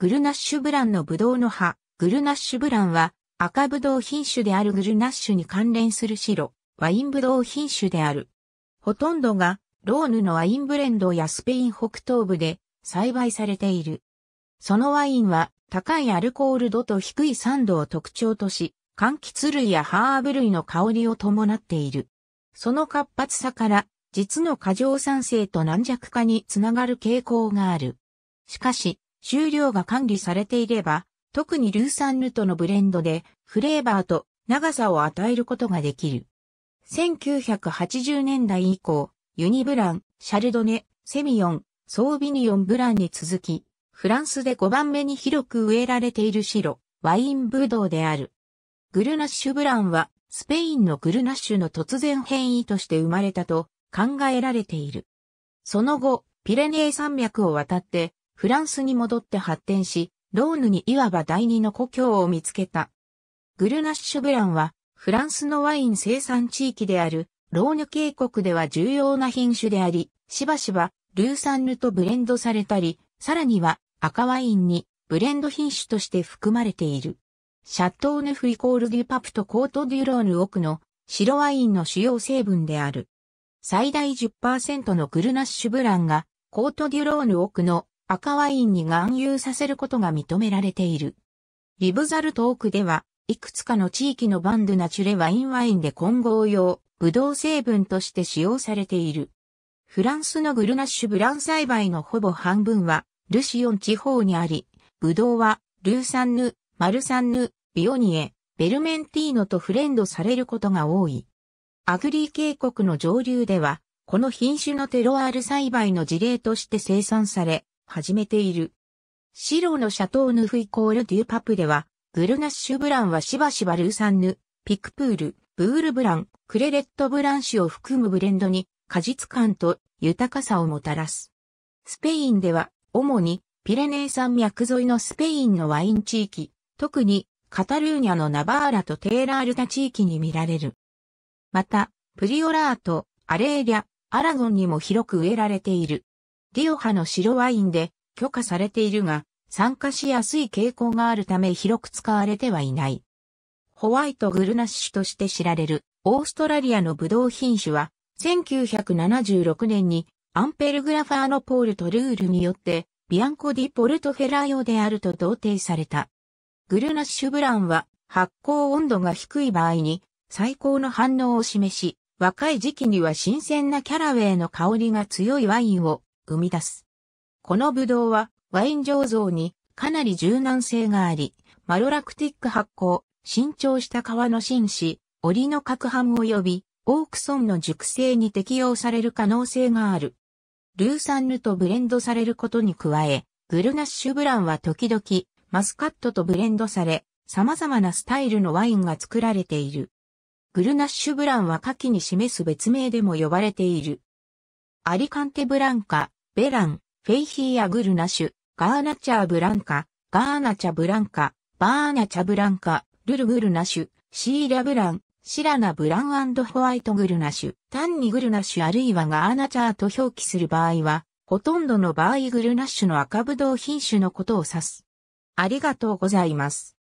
グルナッシュブランのブドウの葉、グルナッシュブランは赤ブドウ品種であるグルナッシュに関連する白、ワインブドウ品種である。ほとんどがローヌのワインブレンドやスペイン北東部で栽培されている。そのワインは高いアルコール度と低い酸度を特徴とし、柑橘類やハーブ類の香りを伴っている。その活発さから実の過剰酸性と軟弱化につながる傾向がある。しかし、収量が管理されていれば、特にルーサンヌとのブレンドでフレーバーと長さを与えることができる。1980年代以降、ユニブラン、シャルドネ、セミヨン、ソービニヨンブランに続き、フランスで5番目に広く植えられている白、ワインブドウである。グルナッシュブランは、スペインのグルナッシュの突然変異として生まれたと考えられている。その後、ピレネー山脈を渡ってフランスに戻って発展し、ローヌにいわば第二の故郷を見つけた。グルナッシュブランは、フランスのワイン生産地域である、ローヌ渓谷では重要な品種であり、しばしば、ルーサンヌとブレンドされたり、さらには、赤ワインに、ブレンド品種として含まれている。シャトーネフイコールデュパプとコートデュローヌ奥の白ワインの主要成分である。最大10%のグルナッシュブランがコートデュローヌ奥の赤ワインに含有させることが認められている。リブザルトークでは、いくつかの地域のバンドナチュレワインワインで混合用、ブドウ成分として使用されている。フランスのグルナッシュブラン栽培のほぼ半分は、ルシオン地方にあり、ブドウは、ルーサンヌ、マルサンヌ、ビオニエ、ベルメンティーノとフレンドされることが多い。アグリー渓谷の上流では、この品種のテロアール栽培の事例として生産され、始めている。白のシャトーヌフイコールデューパプでは、グルナッシュブランはしばしばルーサンヌ、ピクプール、ブールブラン、クレレットブランシュを含むブレンドに果実感と豊かさをもたらす。スペインでは、主にピレネー山脈沿いのスペインのワイン地域、特にカタルーニャのナバーラとテーラールタ地域に見られる。また、プリオラート、アレーリャ、アラゴンにも広く植えられている。ディオハの白ワインで許可されているが、酸化しやすい傾向があるため広く使われてはいない。ホワイトグルナッシュとして知られるオーストラリアのブドウ品種は、1976年にアンペルグラファーのポール・トルールによってビアンコ・ディ・ポルトフェラー用であると同定された。グルナッシュブランは発酵温度が低い場合に最高の反応を示し、若い時期には新鮮なキャラウェイの香りが強いワインを生み出す。このブドウはワイン醸造にかなり柔軟性があり、マロラクティック発酵、新調した皮の紳士、檻の攪拌及び、オークソンの熟成に適用される可能性がある。ルーサンヌとブレンドされることに加え、グルナッシュブランは時々、マスカットとブレンドされ、様々なスタイルのワインが作られている。グルナッシュブランは夏季に示す別名でも呼ばれている。アリカンテブランカ、ベラン、フェイヒーアグルナシュ、ガーナチャーブランカ、ガーナチャブランカ、バーナチャブランカ、ルルグルナシュ、シーラブラン、シラナブランホワイトグルナシュ、単にグルナシュあるいはガーナチャーと表記する場合は、ほとんどの場合グルナッシュの赤ぶどう品種のことを指す。ありがとうございます。